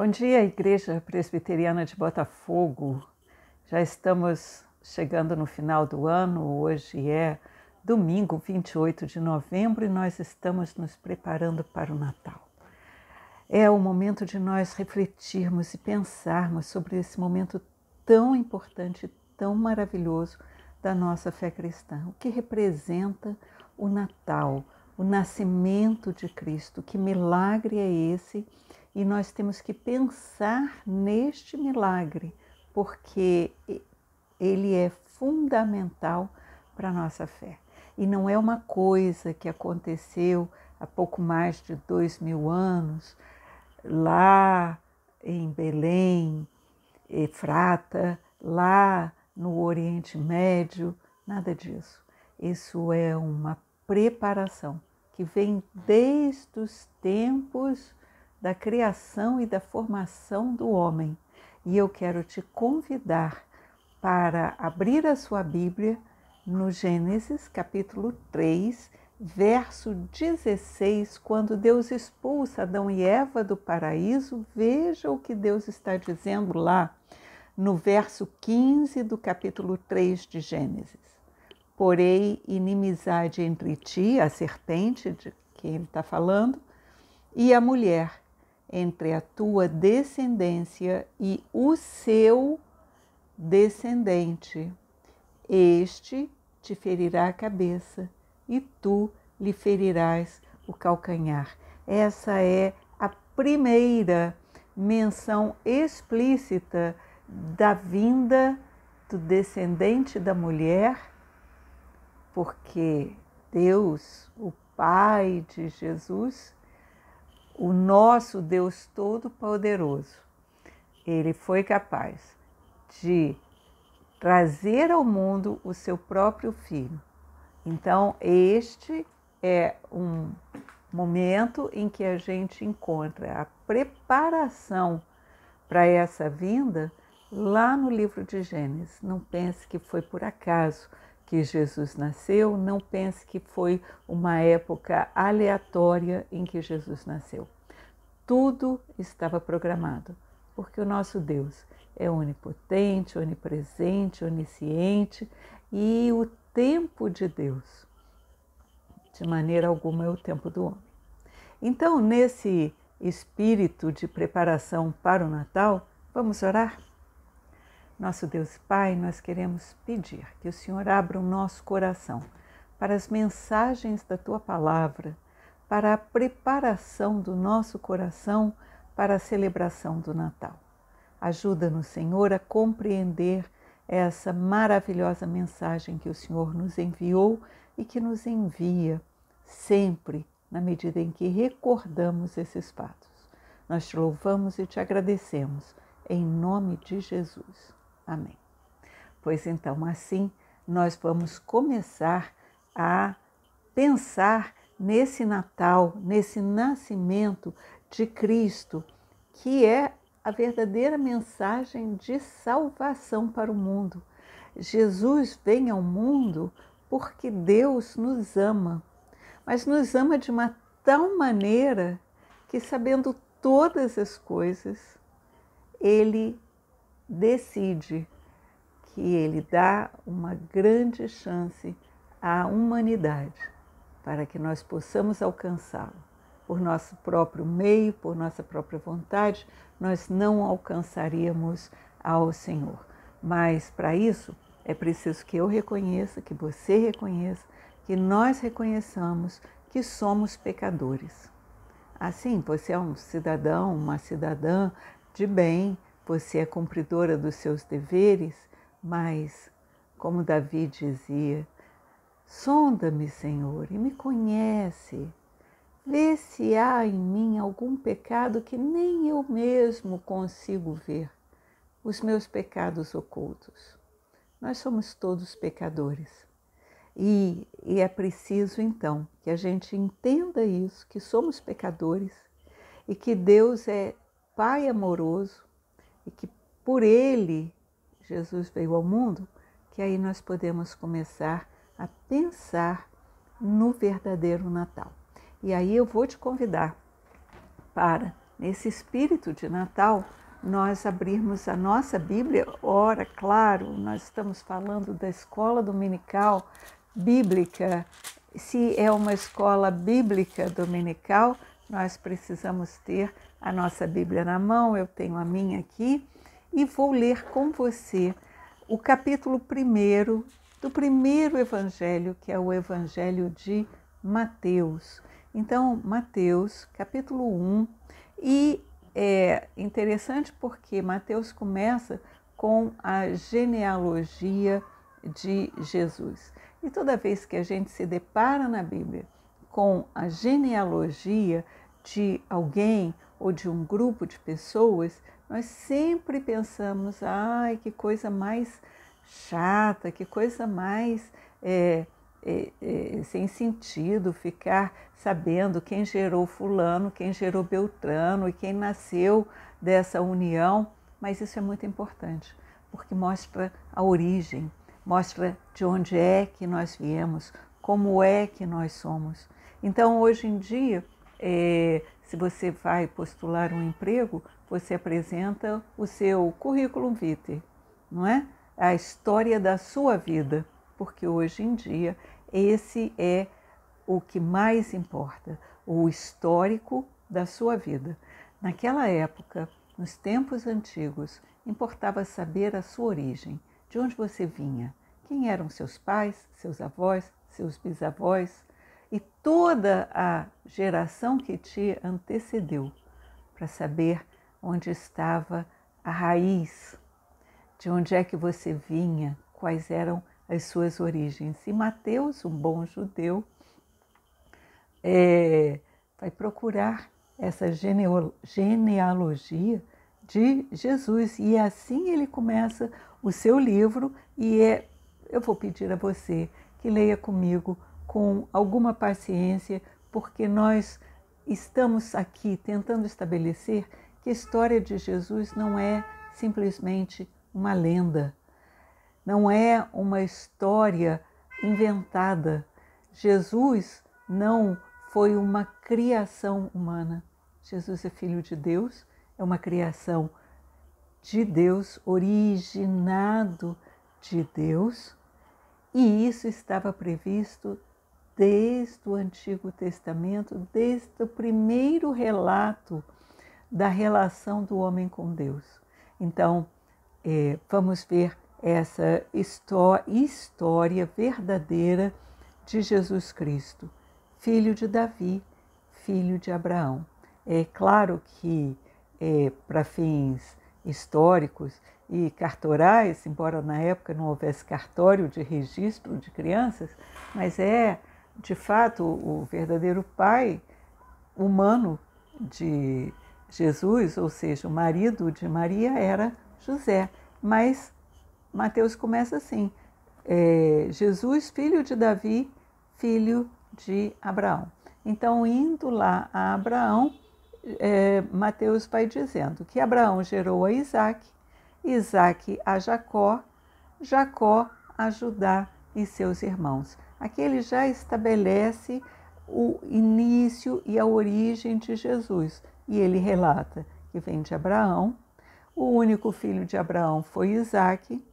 Bom dia, Igreja Presbiteriana de Botafogo. Já estamos chegando no final do ano, hoje é domingo 28 de novembro e nós estamos nos preparando para o Natal. É o momento de nós refletirmos e pensarmos sobre esse momento tão importante, tão maravilhoso da nossa fé cristã. O que representa o Natal, o nascimento de Cristo? Que milagre é esse? e nós temos que pensar neste milagre, porque ele é fundamental para a nossa fé. E não é uma coisa que aconteceu há pouco mais de dois mil anos, lá em Belém, Efrata, lá no Oriente Médio, nada disso. Isso é uma preparação que vem desde os tempos da criação e da formação do homem. E eu quero te convidar para abrir a sua Bíblia no Gênesis capítulo 3, verso 16, quando Deus expulsa Adão e Eva do paraíso, veja o que Deus está dizendo lá no verso 15 do capítulo 3 de Gênesis. Porei inimizade entre ti, a serpente de quem ele está falando, e a mulher, entre a tua descendência e o seu descendente. Este te ferirá a cabeça e tu lhe ferirás o calcanhar. Essa é a primeira menção explícita da vinda do descendente da mulher, porque Deus, o Pai de Jesus, o nosso Deus Todo-Poderoso, ele foi capaz de trazer ao mundo o seu próprio filho. Então, este é um momento em que a gente encontra a preparação para essa vinda lá no livro de Gênesis. Não pense que foi por acaso que Jesus nasceu, não pense que foi uma época aleatória em que Jesus nasceu. Tudo estava programado, porque o nosso Deus é onipotente, onipresente, onisciente e o tempo de Deus, de maneira alguma, é o tempo do homem. Então, nesse espírito de preparação para o Natal, vamos orar? Nosso Deus Pai, nós queremos pedir que o Senhor abra o nosso coração para as mensagens da tua palavra, para a preparação do nosso coração para a celebração do Natal. Ajuda-nos, Senhor, a compreender essa maravilhosa mensagem que o Senhor nos enviou e que nos envia sempre na medida em que recordamos esses fatos. Nós te louvamos e te agradecemos, em nome de Jesus. Amém. Pois então, assim, nós vamos começar a pensar nesse Natal, nesse nascimento de Cristo, que é a verdadeira mensagem de salvação para o mundo. Jesus vem ao mundo porque Deus nos ama, mas nos ama de uma tal maneira que, sabendo todas as coisas, Ele decide que ele dá uma grande chance à humanidade para que nós possamos alcançá-lo. Por nosso próprio meio, por nossa própria vontade, nós não alcançaríamos ao Senhor. Mas para isso é preciso que eu reconheça, que você reconheça, que nós reconheçamos que somos pecadores. Assim, você é um cidadão, uma cidadã de bem, você é cumpridora dos seus deveres, mas, como Davi dizia, sonda-me, Senhor, e me conhece. Vê se há em mim algum pecado que nem eu mesmo consigo ver, os meus pecados ocultos. Nós somos todos pecadores. E, e, é preciso então que a gente entenda isso, que somos pecadores e que Deus é Pai amoroso, e que por ele Jesus veio ao mundo, que aí nós podemos começar a pensar no verdadeiro Natal. E aí eu vou te convidar para, nesse espírito de Natal, nós abrirmos a nossa Bíblia, ora, claro, nós estamos falando da escola dominical bíblica. Se é uma escola bíblica dominical, nós precisamos ter a nossa Bíblia na mão, eu tenho a minha aqui, e vou ler com você o capítulo 1 do primeiro evangelho, que é o Evangelho de Mateus. Então, Mateus, capítulo 1, e é interessante porque Mateus começa com a genealogia de Jesus. E toda vez que a gente se depara na Bíblia com a genealogia de alguém ou de um grupo de pessoas, nós sempre pensamos: ai, que coisa mais chata, que coisa mais é, é, é, sem sentido ficar sabendo quem gerou Fulano, quem gerou Beltrano e quem nasceu dessa união. Mas isso é muito importante, porque mostra a origem, mostra de onde é que nós viemos, como é que nós somos. Então, hoje em dia, é, se você vai postular um emprego, você apresenta o seu currículo vitae, não é? A história da sua vida, porque hoje em dia esse é o que mais importa, o histórico da sua vida. Naquela época, nos tempos antigos, importava saber a sua origem, de onde você vinha, quem eram seus pais, seus avós, seus bisavós, e toda a geração que te antecedeu, para saber onde estava a raiz, de onde é que você vinha, quais eram as suas origens. E Mateus, um bom judeu, é, vai procurar essa genealogia de Jesus. E é assim ele começa o seu livro, e é, eu vou pedir a você que leia comigo com alguma paciência, porque nós estamos aqui tentando estabelecer que a história de Jesus não é simplesmente uma lenda, não é uma história inventada. Jesus não foi uma criação humana. Jesus é filho de Deus, é uma criação de Deus, originado de Deus, e isso estava previsto desde o Antigo Testamento, desde o primeiro relato da relação do homem com Deus. Então, é, vamos ver essa história verdadeira de Jesus Cristo, filho de Davi, filho de Abraão. É claro que, é, para fins históricos e cartorais, embora na época não houvesse cartório de registro de crianças, mas é de fato, o verdadeiro pai humano de Jesus, ou seja, o marido de Maria, era José. Mas Mateus começa assim: é, Jesus, filho de Davi, filho de Abraão. Então, indo lá a Abraão, é, Mateus vai dizendo que Abraão gerou a Isaac, Isaac a Jacó, Jacó a Judá e seus irmãos. Aqui ele já estabelece o início e a origem de Jesus. E ele relata que vem de Abraão, o único filho de Abraão foi Isaac.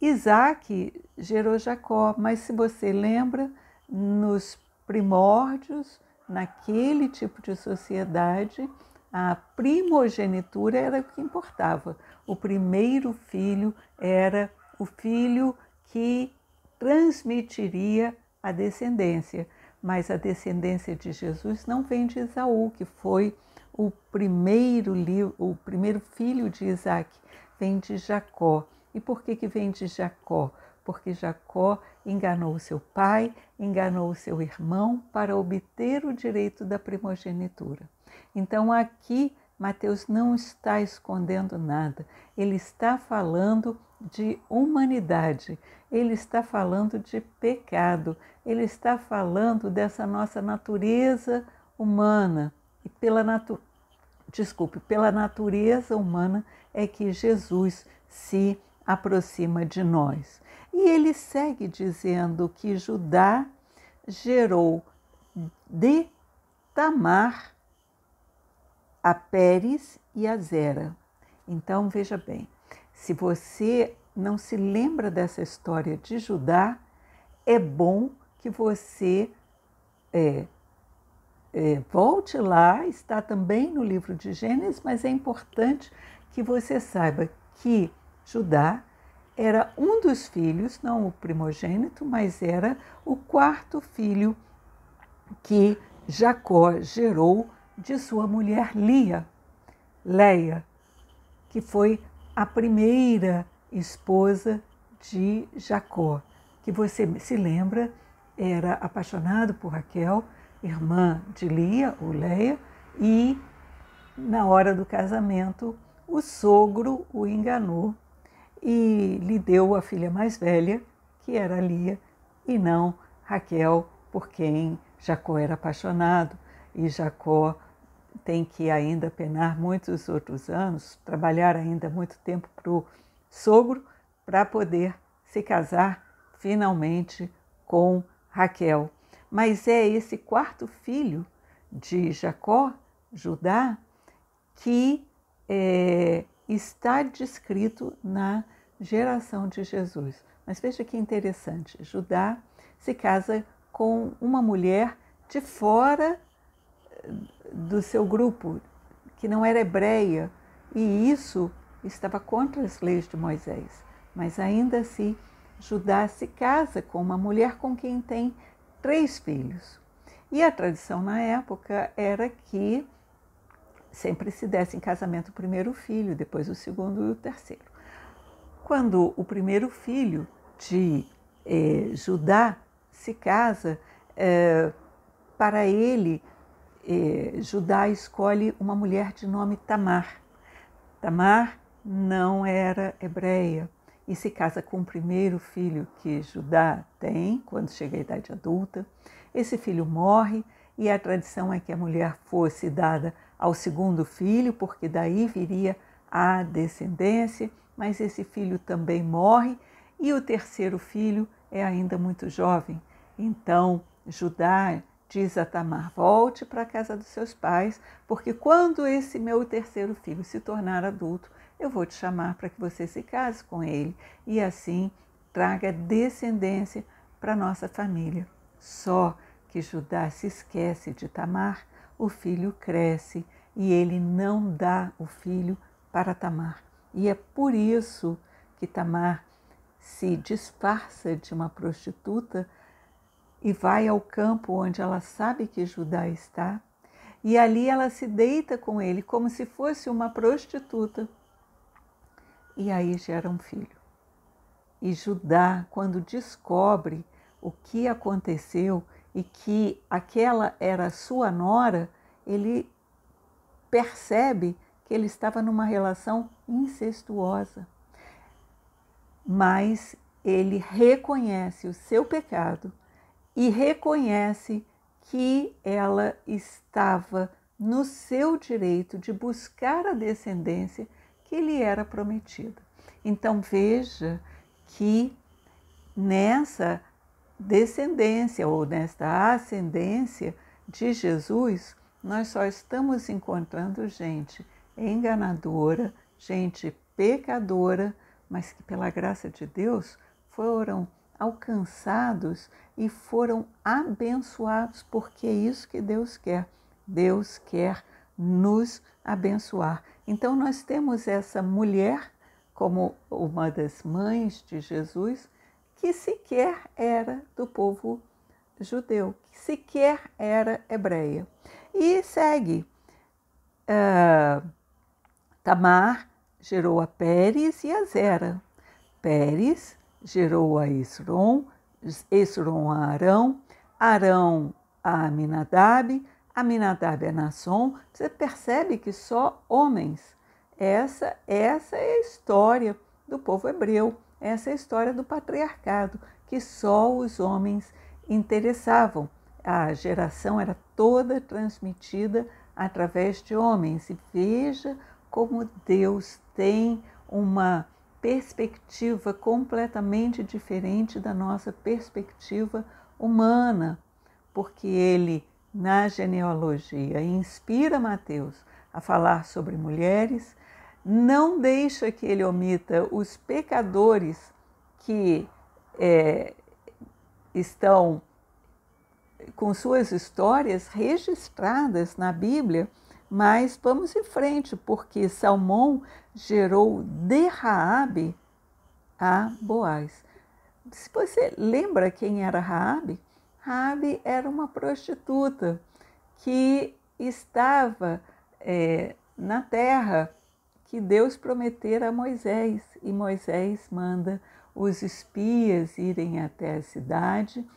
Isaac gerou Jacó, mas se você lembra, nos primórdios, naquele tipo de sociedade, a primogenitura era o que importava. O primeiro filho era o filho que transmitiria a descendência. Mas a descendência de Jesus não vem de Isaú, que foi o primeiro, o primeiro filho de Isaac, vem de Jacó. E por que, que vem de Jacó? Porque Jacó enganou seu pai, enganou seu irmão para obter o direito da primogenitura. Então aqui Mateus não está escondendo nada, ele está falando de humanidade, ele está falando de pecado, ele está falando dessa nossa natureza humana. E pela natu... Desculpe, pela natureza humana é que Jesus se aproxima de nós. E ele segue dizendo que Judá gerou de Tamar a Pérez e a Zera. Então veja bem, se você não se lembra dessa história de Judá, é bom que você é, é, volte lá, está também no livro de Gênesis, mas é importante que você saiba que Judá era um dos filhos, não o primogênito, mas era o quarto filho que Jacó gerou de sua mulher Lia, Leia, que foi a primeira esposa de Jacó, que você se lembra era apaixonado por Raquel, irmã de Lia ou Leia, e na hora do casamento o sogro o enganou e lhe deu a filha mais velha, que era Lia, e não Raquel, por quem Jacó era apaixonado. E Jacó tem que ainda penar muitos outros anos, trabalhar ainda muito tempo para o sogro, para poder se casar finalmente com Raquel. Mas é esse quarto filho de Jacó, Judá, que é, está descrito na geração de Jesus. Mas veja que interessante: Judá se casa com uma mulher de fora eh, do seu grupo, que não era hebreia, e isso estava contra as leis de Moisés, mas ainda assim Judá se casa com uma mulher com quem tem três filhos. E a tradição na época era que sempre se desse em casamento o primeiro filho, depois o segundo e o terceiro. Quando o primeiro filho de eh, Judá se casa, eh, para ele, eh, Judá escolhe uma mulher de nome Tamar. Tamar não era hebreia e se casa com o primeiro filho que Judá tem, quando chega à idade adulta. Esse filho morre e a tradição é que a mulher fosse dada ao segundo filho, porque daí viria a descendência, mas esse filho também morre e o terceiro filho é ainda muito jovem. Então, Judá diz a Tamar: volte para a casa dos seus pais, porque quando esse meu terceiro filho se tornar adulto, eu vou te chamar para que você se case com ele e assim traga descendência para nossa família. Só que Judá se esquece de Tamar, o filho cresce e ele não dá o filho para Tamar. E é por isso que Tamar se disfarça de uma prostituta e vai ao campo onde ela sabe que Judá está, e ali ela se deita com ele como se fosse uma prostituta e aí gera um filho. E Judá, quando descobre o que aconteceu e que aquela era sua nora, ele percebe que ele estava numa relação incestuosa. Mas ele reconhece o seu pecado e reconhece que ela estava no seu direito de buscar a descendência que lhe era prometida. Então veja que nessa descendência ou nesta ascendência de Jesus, nós só estamos encontrando gente enganadora, gente pecadora, mas que pela graça de Deus foram alcançados e foram abençoados, porque é isso que Deus quer. Deus quer nos abençoar. Então, nós temos essa mulher como uma das mães de Jesus, que sequer era do povo judeu, que sequer era hebreia. E segue: uh, Tamar gerou a Pérez e a Zera. Pérez gerou a Esron, Esron a Arão, Arão a Aminadab, Aminatar Benasson, você percebe que só homens. Essa, essa é a história do povo hebreu, essa é a história do patriarcado, que só os homens interessavam. A geração era toda transmitida através de homens. E veja como Deus tem uma perspectiva completamente diferente da nossa perspectiva humana, porque ele na genealogia inspira Mateus a falar sobre mulheres, não deixa que ele omita os pecadores que é, estão com suas histórias registradas na Bíblia, mas vamos em frente, porque Salomão gerou de Raabe a Boaz. Se você lembra quem era Raabe? Rabi era uma prostituta que estava é, na terra que Deus prometera a Moisés. E Moisés manda os espias irem até a cidade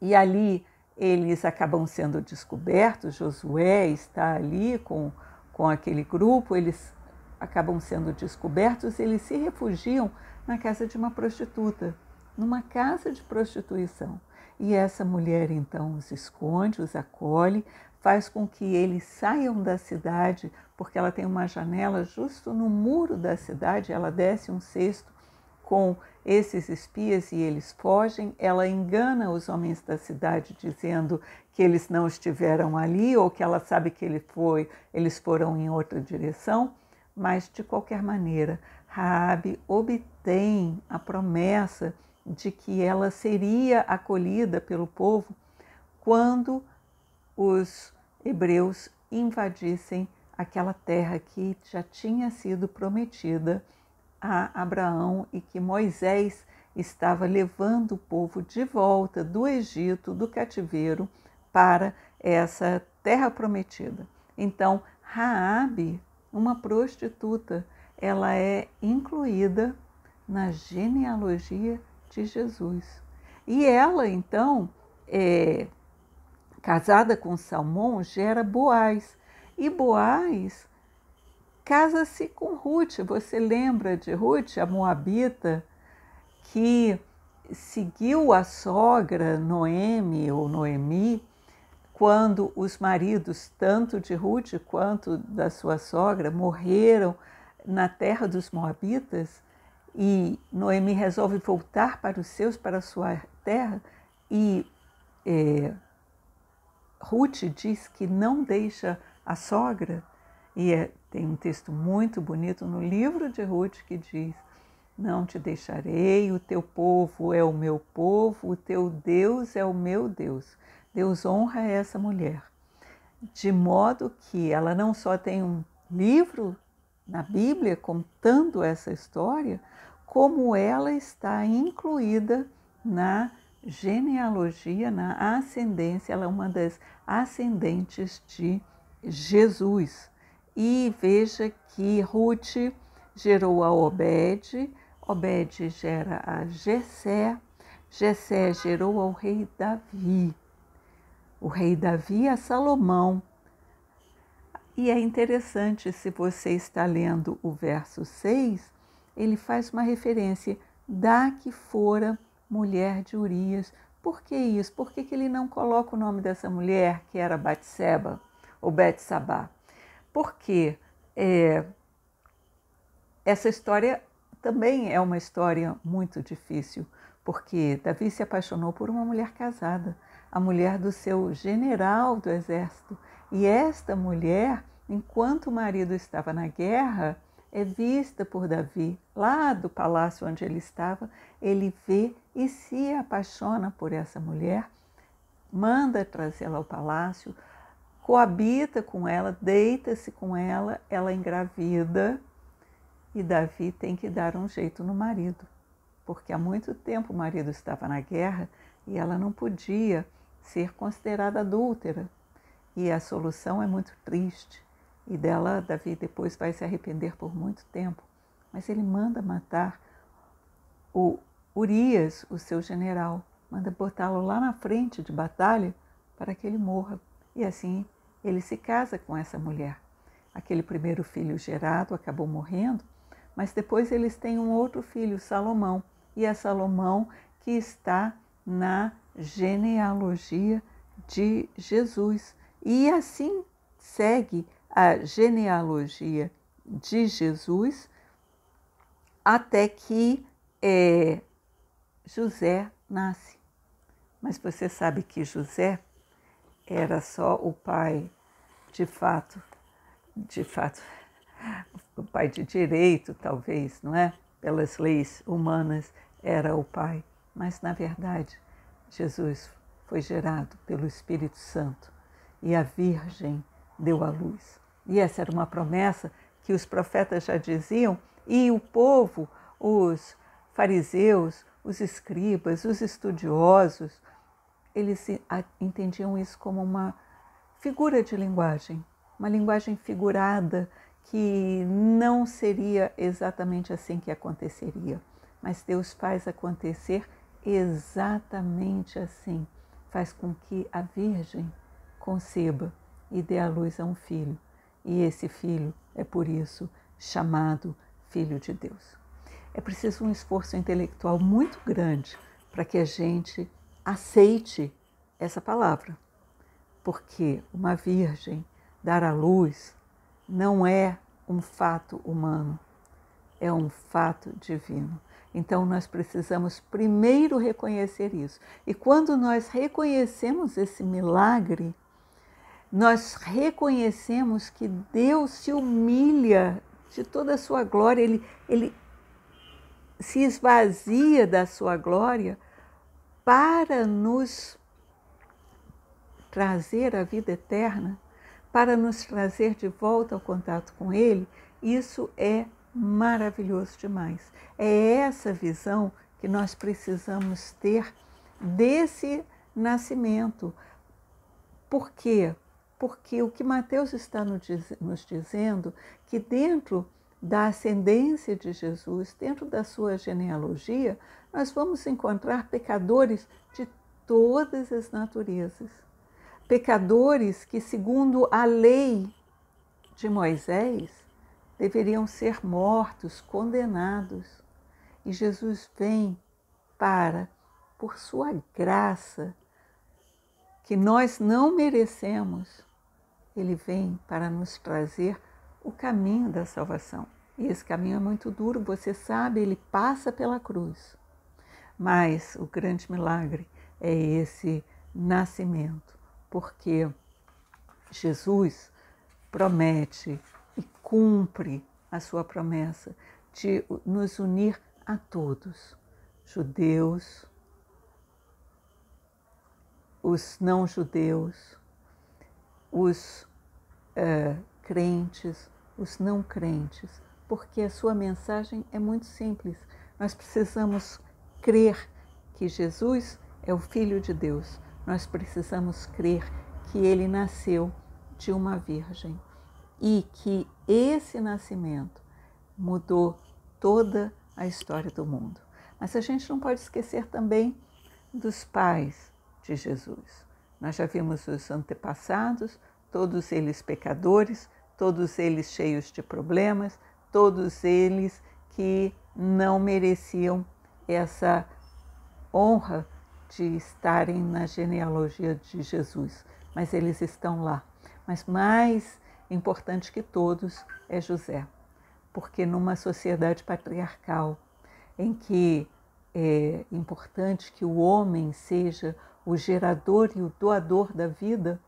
e ali eles acabam sendo descobertos. Josué está ali com, com aquele grupo, eles acabam sendo descobertos, eles se refugiam na casa de uma prostituta, numa casa de prostituição. E essa mulher então os esconde, os acolhe, faz com que eles saiam da cidade, porque ela tem uma janela justo no muro da cidade, ela desce um cesto com esses espias e eles fogem, ela engana os homens da cidade dizendo que eles não estiveram ali ou que ela sabe que ele foi, eles foram em outra direção, mas de qualquer maneira, Raabe obtém a promessa de que ela seria acolhida pelo povo quando os hebreus invadissem aquela terra que já tinha sido prometida a Abraão e que Moisés estava levando o povo de volta do Egito, do cativeiro, para essa terra prometida. Então, Raabe, uma prostituta, ela é incluída na genealogia de Jesus. E ela, então, é, casada com Salmão, gera Boaz. E Boaz casa-se com Ruth. Você lembra de Ruth, a Moabita, que seguiu a sogra Noemi ou Noemi quando os maridos, tanto de Ruth quanto da sua sogra, morreram na terra dos Moabitas? e Noemi resolve voltar para os seus, para a sua terra, e é, Ruth diz que não deixa a sogra, e é, tem um texto muito bonito no livro de Ruth que diz: Não te deixarei, o teu povo é o meu povo, o teu Deus é o meu Deus. Deus honra essa mulher, de modo que ela não só tem um livro na Bíblia contando essa história, como ela está incluída na genealogia, na ascendência, ela é uma das ascendentes de Jesus. E veja que Ruth gerou a Obed, Obed gera a Jessé, Jessé gerou ao rei Davi. O rei Davi a é Salomão, e é interessante, se você está lendo o verso 6, ele faz uma referência da que fora mulher de Urias. Por que isso? Por que, que ele não coloca o nome dessa mulher, que era Batseba, ou Betsabá? Porque é, essa história também é uma história muito difícil, porque Davi se apaixonou por uma mulher casada, a mulher do seu general do exército. E esta mulher, enquanto o marido estava na guerra, é vista por Davi, lá do palácio onde ele estava, ele vê e se apaixona por essa mulher, manda trazê-la ao palácio, coabita com ela, deita-se com ela, ela engravida e Davi tem que dar um jeito no marido, porque há muito tempo o marido estava na guerra e ela não podia ser considerada adúltera. E a solução é muito triste. E dela, Davi depois vai se arrepender por muito tempo. Mas ele manda matar o Urias, o seu general, manda botá-lo lá na frente de batalha para que ele morra. E assim ele se casa com essa mulher. Aquele primeiro filho gerado acabou morrendo, mas depois eles têm um outro filho, Salomão. E é Salomão que está na genealogia de Jesus e assim segue a genealogia de Jesus até que é, José nasce. Mas você sabe que José era só o pai de fato, de fato, o pai de direito, talvez, não é? Pelas leis humanas era o pai, mas na verdade Jesus foi gerado pelo Espírito Santo e a Virgem deu a luz. E essa era uma promessa que os profetas já diziam, e o povo, os fariseus, os escribas, os estudiosos, eles entendiam isso como uma figura de linguagem, uma linguagem figurada que não seria exatamente assim que aconteceria, mas Deus faz acontecer exatamente assim, faz com que a Virgem conceba e dê à luz a um filho, e esse filho é por isso chamado Filho de Deus. É preciso um esforço intelectual muito grande para que a gente aceite essa palavra, porque uma virgem dar à luz não é um fato humano, é um fato divino. Então nós precisamos primeiro reconhecer isso. E quando nós reconhecemos esse milagre, nós reconhecemos que Deus se humilha de toda a sua glória, ele, ele se esvazia da sua glória para nos trazer a vida eterna, para nos trazer de volta ao contato com Ele, isso é maravilhoso demais. É essa visão que nós precisamos ter desse nascimento. Por quê? porque o que Mateus está nos dizendo que dentro da ascendência de Jesus, dentro da sua genealogia, nós vamos encontrar pecadores de todas as naturezas. Pecadores que, segundo a lei de Moisés, deveriam ser mortos, condenados. E Jesus vem para, por sua graça, que nós não merecemos, ele vem para nos trazer o caminho da salvação. E esse caminho é muito duro, você sabe, ele passa pela cruz. Mas o grande milagre é esse nascimento, porque Jesus promete e cumpre a sua promessa de nos unir a todos, judeus, os não-judeus, os uh, crentes, os não-crentes, porque a sua mensagem é muito simples. Nós precisamos crer que Jesus é o Filho de Deus, nós precisamos crer que ele nasceu de uma virgem e que esse nascimento mudou toda a história do mundo. Mas a gente não pode esquecer também dos pais, de Jesus. Nós já vimos os antepassados, todos eles pecadores, todos eles cheios de problemas, todos eles que não mereciam essa honra de estarem na genealogia de Jesus, mas eles estão lá. Mas mais importante que todos é José, porque numa sociedade patriarcal em que é importante que o homem seja o gerador e o doador da vida,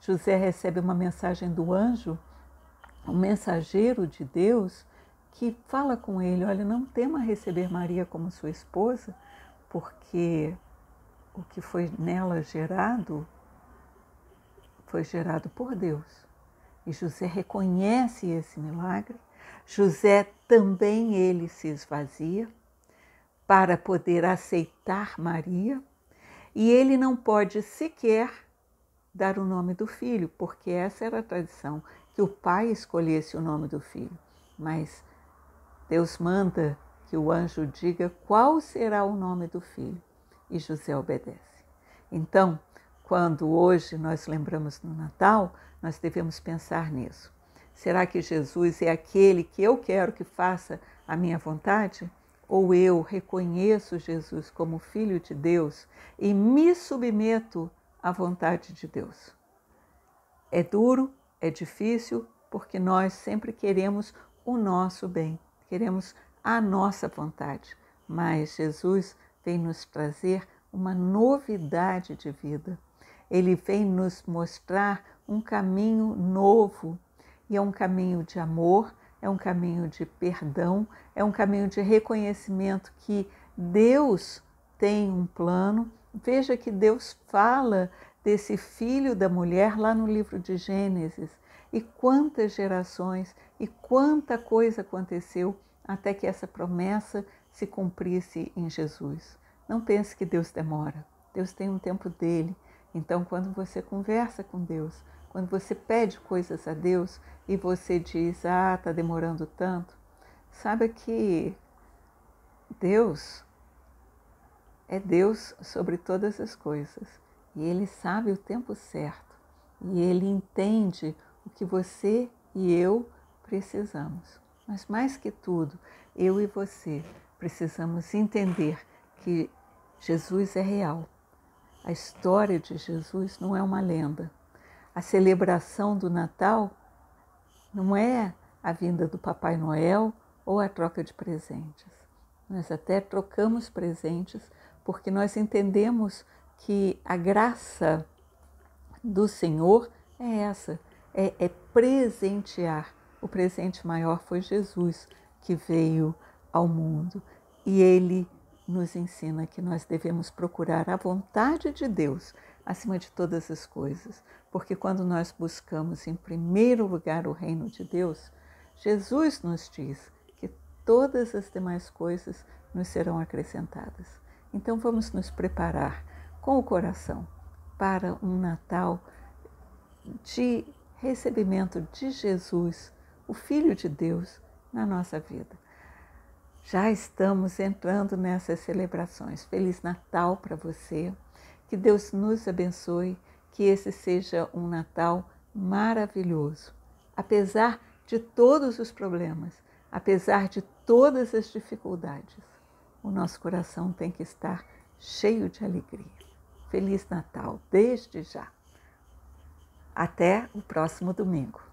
José recebe uma mensagem do anjo, o um mensageiro de Deus, que fala com ele: Olha, não tema receber Maria como sua esposa, porque o que foi nela gerado foi gerado por Deus. E José reconhece esse milagre. José também ele se esvazia para poder aceitar Maria e ele não pode sequer dar o nome do filho, porque essa era a tradição, que o pai escolhesse o nome do filho. Mas Deus manda que o anjo diga qual será o nome do filho. E José obedece. Então, quando hoje nós lembramos no Natal, nós devemos pensar nisso. Será que Jesus é aquele que eu quero que faça a minha vontade? ou eu reconheço Jesus como Filho de Deus e me submeto à vontade de Deus. É duro, é difícil, porque nós sempre queremos o nosso bem, queremos a nossa vontade, mas Jesus vem nos trazer uma novidade de vida. Ele vem nos mostrar um caminho novo e é um caminho de amor, é um caminho de perdão, é um caminho de reconhecimento que Deus tem um plano. Veja que Deus fala desse filho da mulher lá no livro de Gênesis. E quantas gerações e quanta coisa aconteceu até que essa promessa se cumprisse em Jesus. Não pense que Deus demora. Deus tem um tempo dele. Então, quando você conversa com Deus, quando você pede coisas a Deus e você diz, ah, está demorando tanto, saiba que Deus é Deus sobre todas as coisas e Ele sabe o tempo certo e Ele entende o que você e eu precisamos. Mas mais que tudo, eu e você precisamos entender que Jesus é real. A história de Jesus não é uma lenda a celebração do Natal não é a vinda do Papai Noel ou a troca de presentes. Nós até trocamos presentes porque nós entendemos que a graça do Senhor é essa, é, é presentear. O presente maior foi Jesus que veio ao mundo e ele nos ensina que nós devemos procurar a vontade de Deus acima de todas as coisas, porque quando nós buscamos em primeiro lugar o reino de Deus, Jesus nos diz que todas as demais coisas nos serão acrescentadas. Então vamos nos preparar com o coração para um Natal de recebimento de Jesus, o Filho de Deus, na nossa vida. Já estamos entrando nessas celebrações. Feliz Natal para você. Que Deus nos abençoe, que esse seja um Natal maravilhoso. Apesar de todos os problemas, apesar de todas as dificuldades, o nosso coração tem que estar cheio de alegria. Feliz Natal desde já. Até o próximo domingo.